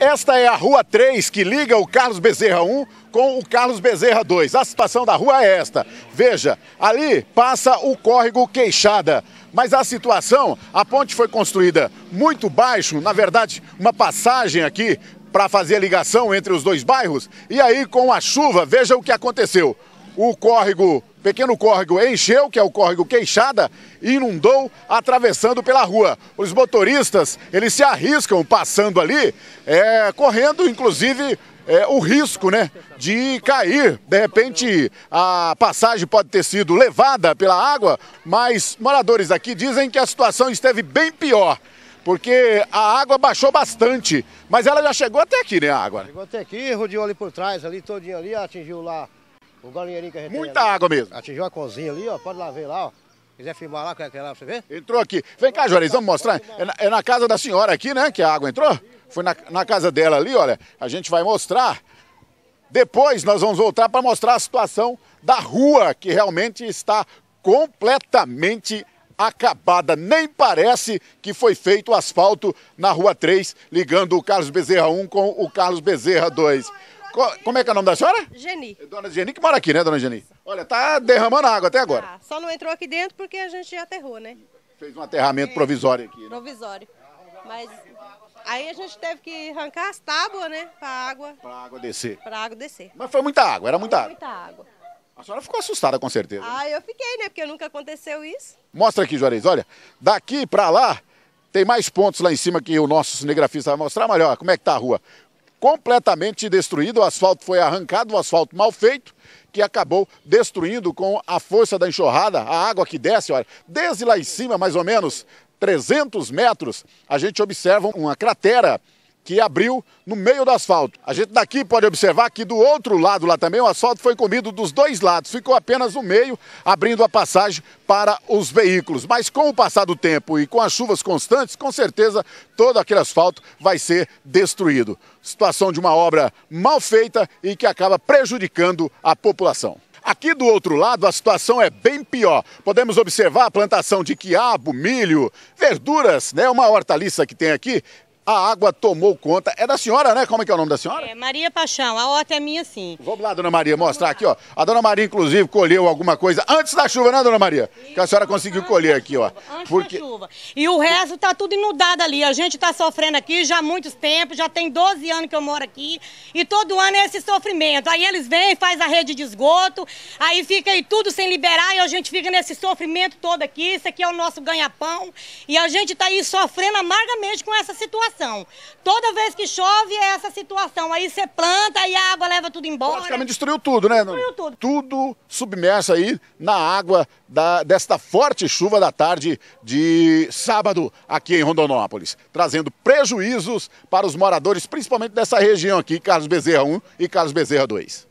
Esta é a Rua 3 que liga o Carlos Bezerra 1 com o Carlos Bezerra 2. A situação da rua é esta. Veja, ali passa o córrego Queixada. Mas a situação, a ponte foi construída muito baixo, na verdade, uma passagem aqui para fazer a ligação entre os dois bairros. E aí, com a chuva, veja o que aconteceu. O córrego pequeno córrego encheu, que é o córrego Queixada, e inundou atravessando pela rua. Os motoristas, eles se arriscam passando ali, é, correndo inclusive é, o risco né, de cair. De repente, a passagem pode ter sido levada pela água, mas moradores aqui dizem que a situação esteve bem pior. Porque a água baixou bastante, mas ela já chegou até aqui, né, a água? Chegou até aqui, rodeou ali por trás, ali todinho ali, atingiu lá o que a gente Muita água mesmo atingiu A cozinha ali, ó, pode lá ver lá, ó. Quiser filmar lá, quer, lá pra você ver? Entrou aqui. Vem cá, Juarez, vamos mostrar. É na, é na, casa da senhora aqui, né, que a água entrou? Foi na, na casa dela ali, olha. A gente vai mostrar. Depois nós vamos voltar para mostrar a situação da rua, que realmente está completamente acabada. Nem parece que foi feito o asfalto na Rua 3, ligando o Carlos Bezerra 1 com o Carlos Bezerra 2. Como é que é o nome da senhora? Geni. É dona Geni que mora aqui, né, dona Geni? Olha, tá derramando água até agora. Ah, só não entrou aqui dentro porque a gente aterrou, né? Fez um aterramento provisório aqui. Né? Provisório. Mas aí a gente teve que arrancar as tábuas, né? Pra água. Pra água descer. Pra água descer. Mas foi muita água, era muita foi água. Muita água. A senhora ficou assustada com certeza. Ah, né? eu fiquei, né? Porque nunca aconteceu isso. Mostra aqui, Juarez, olha. Daqui pra lá tem mais pontos lá em cima que o nosso cinegrafista vai mostrar melhor como é que tá a rua completamente destruída, o asfalto foi arrancado, o asfalto mal feito, que acabou destruindo com a força da enxurrada, a água que desce, olha, desde lá em cima, mais ou menos 300 metros, a gente observa uma cratera que abriu no meio do asfalto. A gente daqui pode observar que do outro lado lá também o asfalto foi comido dos dois lados, ficou apenas o meio, abrindo a passagem para os veículos. Mas com o passar do tempo e com as chuvas constantes, com certeza todo aquele asfalto vai ser destruído. Situação de uma obra mal feita e que acaba prejudicando a população. Aqui do outro lado, a situação é bem pior. Podemos observar a plantação de quiabo, milho, verduras, né? Uma hortaliça que tem aqui a água tomou conta. É da senhora, né? Como é que é o nome da senhora? É, Maria Paixão, a horta é minha sim. Vamos lá, dona Maria, Vamos mostrar lá. aqui, ó. A dona Maria, inclusive, colheu alguma coisa antes da chuva, né, dona Maria? Isso, que a senhora conseguiu colher aqui, chuva, ó. Antes porque... da chuva. E o resto tá tudo inundado ali. A gente tá sofrendo aqui já há muitos tempos, já tem 12 anos que eu moro aqui. E todo ano é esse sofrimento. Aí eles vêm, faz a rede de esgoto, aí fica aí tudo sem liberar e a gente fica nesse sofrimento todo aqui. Isso aqui é o nosso ganha-pão. E a gente tá aí sofrendo amargamente com essa situação situação. Toda vez que chove é essa situação. Aí você planta e a água leva tudo embora. Praticamente destruiu tudo, né? Destruiu tudo. Tudo submerso aí na água da, desta forte chuva da tarde de sábado aqui em Rondonópolis, trazendo prejuízos para os moradores, principalmente dessa região aqui, Carlos Bezerra 1 e Carlos Bezerra 2.